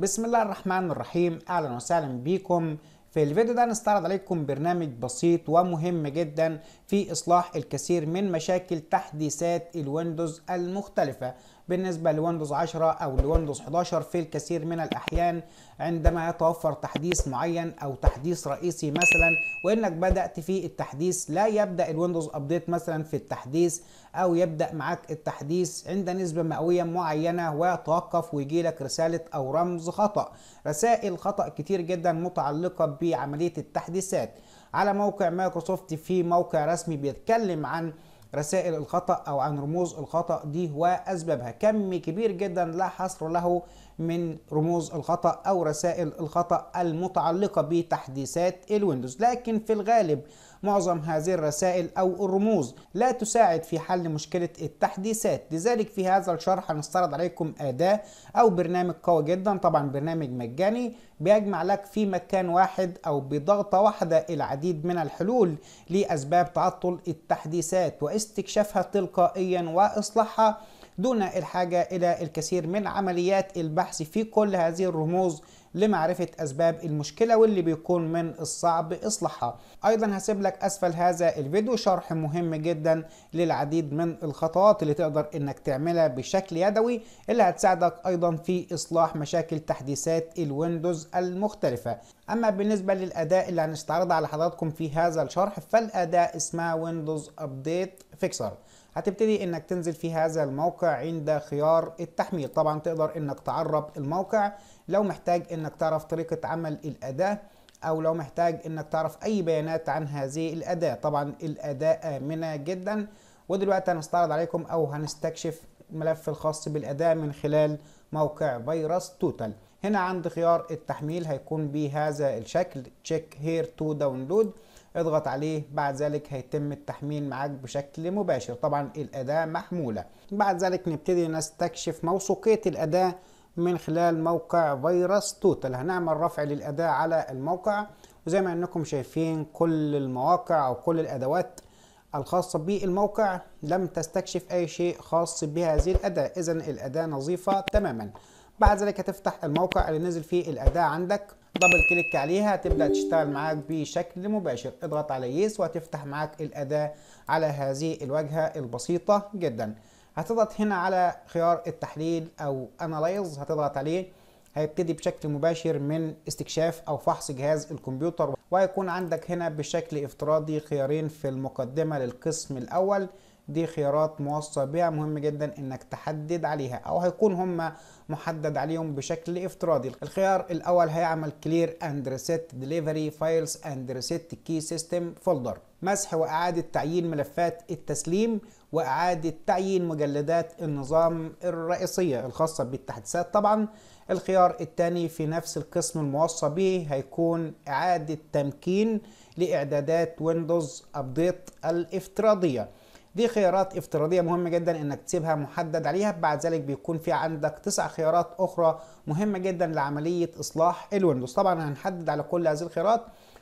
بسم الله الرحمن الرحيم اهلا وسهلا بكم في الفيديو ده هنستعرض عليكم برنامج بسيط ومهم جدا في اصلاح الكثير من مشاكل تحديثات الويندوز المختلفة بالنسبة لويندوز 10 أو لويندوز 11 في الكثير من الأحيان عندما يتوفر تحديث معين أو تحديث رئيسي مثلا وإنك بدأت في التحديث لا يبدأ الويندوز أبديت مثلا في التحديث أو يبدأ معاك التحديث عند نسبة مئوية معينة ويتوقف ويجي لك رسالة أو رمز خطأ رسائل خطأ كتير جدا متعلقة بعملية التحديثات على موقع مايكروسوفت في موقع رسمي بيتكلم عن رسائل الخطأ أو عن رموز الخطأ دي وأسبابها كم كبير جدا لا حصر له من رموز الخطأ أو رسائل الخطأ المتعلقة بتحديثات الويندوز لكن في الغالب معظم هذه الرسائل أو الرموز لا تساعد في حل مشكلة التحديثات لذلك في هذا الشرح هنستعرض عليكم أداة أو برنامج قوي جدا طبعا برنامج مجاني بيجمع لك في مكان واحد أو بضغطة واحدة العديد من الحلول لأسباب تعطل التحديثات واستكشافها تلقائيا وإصلاحها دون الحاجة إلى الكثير من عمليات البحث في كل هذه الرموز لمعرفة أسباب المشكلة واللي بيكون من الصعب إصلاحها أيضا هسيب لك أسفل هذا الفيديو شرح مهم جدا للعديد من الخطوات اللي تقدر إنك تعملها بشكل يدوي اللي هتساعدك أيضا في إصلاح مشاكل تحديثات الويندوز المختلفة أما بالنسبة للأداة اللي هنستعرضها على حضراتكم في هذا الشرح فالأداة اسمها ويندوز أبديت فيكسر هتبتدي انك تنزل في هذا الموقع عند خيار التحميل طبعا تقدر انك تعرب الموقع لو محتاج انك تعرف طريقة عمل الاداة او لو محتاج انك تعرف اي بيانات عن هذه الاداة طبعا الاداة امنة جدا ودلوقتي هنستعرض عليكم او هنستكشف الملف الخاص بالاداة من خلال موقع فيروس توتال هنا عند خيار التحميل هيكون بهذا الشكل تشيك هير تو داونلود اضغط عليه بعد ذلك هيتم التحميل معاك بشكل مباشر طبعا الأداة محمولة بعد ذلك نبتدي نستكشف موثوقية الأداة من خلال موقع فيروس توتال هنعمل رفع للأداة على الموقع وزي ما انكم شايفين كل المواقع او كل الادوات الخاصة بالموقع لم تستكشف اي شيء خاص بهذه الاداة اذا الاداة نظيفة تماما بعد ذلك هتفتح الموقع اللي نزل فيه الاداه عندك دبل كليك عليها هتبدا تشتغل معاك بشكل مباشر اضغط على يس وهتفتح معاك الاداه على هذه الواجهه البسيطه جدا هتضغط هنا على خيار التحليل او انالايز هتضغط عليه هيبتدي بشكل مباشر من استكشاف او فحص جهاز الكمبيوتر وهيكون عندك هنا بشكل افتراضي خيارين في المقدمه للقسم الاول دي خيارات موصى بها مهم جدا انك تحدد عليها او هيكون هم محدد عليهم بشكل افتراضي الخيار الاول هيعمل كلير اند ريسيت ديليفري فايلز اند ريسيت كي سيستم فولدر مسح واعاده تعيين ملفات التسليم واعاده تعيين مجلدات النظام الرئيسيه الخاصه بالتحديثات طبعا الخيار الثاني في نفس القسم الموصى به هيكون اعاده تمكين لاعدادات ويندوز ابديت الافتراضيه دي خيارات افتراضية مهمة جدا انك تسيبها محدد عليها بعد ذلك بيكون في عندك تسع خيارات اخرى مهمة جدا لعملية اصلاح الويندوز طبعا هنحدد على كل هذه الخيارات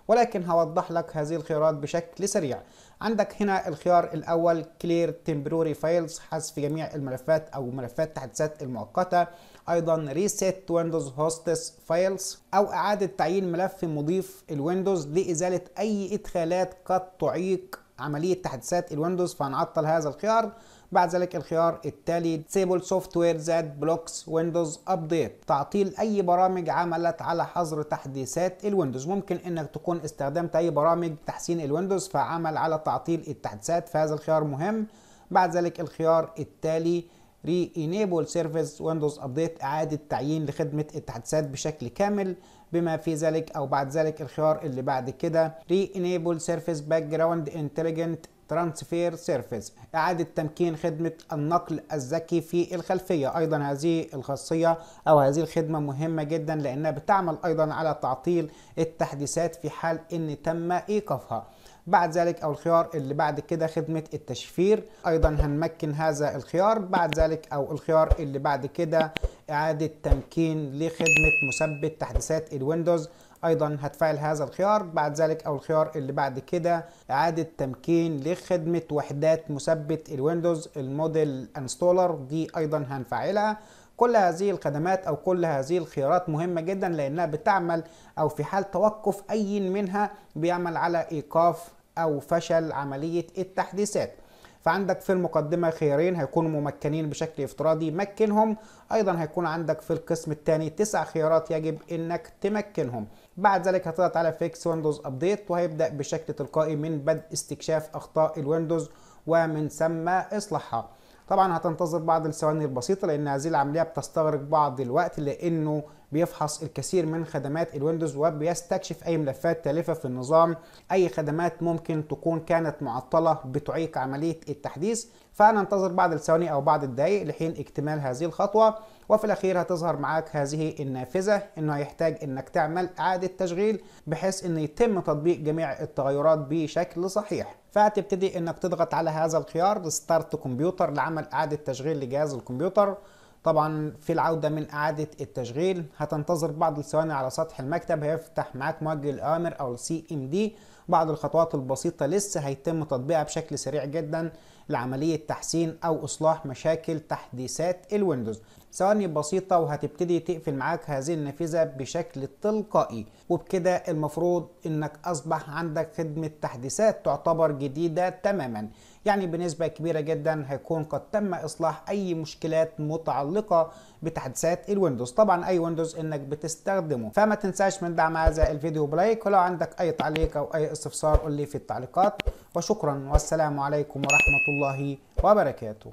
ولكن هوضح لك هذه الخيارات بشكل سريع عندك هنا الخيار الاول clear temporary files حذف جميع الملفات او ملفات تحديثات المؤقته ايضا reset windows hostess files او اعاده تعيين ملف مضيف الويندوز لازاله اي ادخالات قد تعيق عملية تحديثات الويندوز فهنعطل هذا الخيار بعد ذلك الخيار التالي Disable Software زاد Blocks Windows Update تعطيل أي برامج عملت على حظر تحديثات الويندوز ممكن أنك تكون استخدمت أي برامج تحسين الويندوز فعمل على تعطيل التحديثات فهذا الخيار مهم بعد ذلك الخيار التالي ري انيبل سيرفيس ويندوز ابديت إعادة تعيين لخدمة التحديثات بشكل كامل بما في ذلك أو بعد ذلك الخيار اللي بعد كده ري انيبل سيرفيس باك جراوند انتليجنت ترانسفير سيرفيس إعادة تمكين خدمة النقل الذكي في الخلفية أيضا هذه الخاصية أو هذه الخدمة مهمة جدا لأنها بتعمل أيضا على تعطيل التحديثات في حال أن تم إيقافها بعد ذلك او الخيار اللي بعد كده خدمه التشفير ايضا هنمكن هذا الخيار بعد ذلك او الخيار اللي بعد كده اعاده تمكين لخدمه مثبت تحديثات الويندوز ايضا هتفعل هذا الخيار بعد ذلك او الخيار اللي بعد كده اعاده تمكين لخدمه وحدات مثبت الويندوز الموديل انستولر دي ايضا هنفعلها كل هذه الخدمات او كل هذه الخيارات مهمه جدا لانها بتعمل او في حال توقف اي منها بيعمل على ايقاف أو فشل عملية التحديثات فعندك في المقدمة خيارين هيكونوا ممكنين بشكل افتراضي مكنهم أيضا هيكون عندك في القسم الثاني تسع خيارات يجب إنك تمكنهم بعد ذلك هتضغط على فيكس ويندوز أبديت وهيبدأ بشكل تلقائي من بدء استكشاف أخطاء الويندوز ومن ثم إصلاحها طبعا هتنتظر بعض الثواني البسيطة لأن هذه العملية بتستغرق بعض الوقت لأنه بيفحص الكثير من خدمات الويندوز وبيستكشف اي ملفات تالفه في النظام اي خدمات ممكن تكون كانت معطله بتعيق عمليه التحديث فهننتظر بعض الثواني او بعض الدقائق لحين اكتمال هذه الخطوه وفي الاخير هتظهر معاك هذه النافذه انه هيحتاج انك تعمل اعاده تشغيل بحيث ان يتم تطبيق جميع التغيرات بشكل صحيح فهتبتدي انك تضغط على هذا الخيار ستارت كمبيوتر لعمل اعاده تشغيل لجهاز الكمبيوتر طبعا في العودة من إعادة التشغيل هتنتظر بعض الثواني على سطح المكتب هيفتح معاك موجه الأوامر أو السي ام دي بعض الخطوات البسيطة لسه هيتم تطبيقها بشكل سريع جدا لعملية تحسين أو إصلاح مشاكل تحديثات الويندوز ثواني بسيطة وهتبتدي تقفل معاك هذه النافذة بشكل تلقائي وبكده المفروض إنك أصبح عندك خدمة تحديثات تعتبر جديدة تماما يعني بنسبة كبيرة جدا هيكون قد تم إصلاح أي مشكلات متعلقة بتحديثات الويندوز طبعا أي ويندوز إنك بتستخدمه فما تنساش من دعم هذا الفيديو بلايك ولو عندك أي تعليق أو أي استفسار قول لي في التعليقات وشكرا والسلام عليكم ورحمة الله وبركاته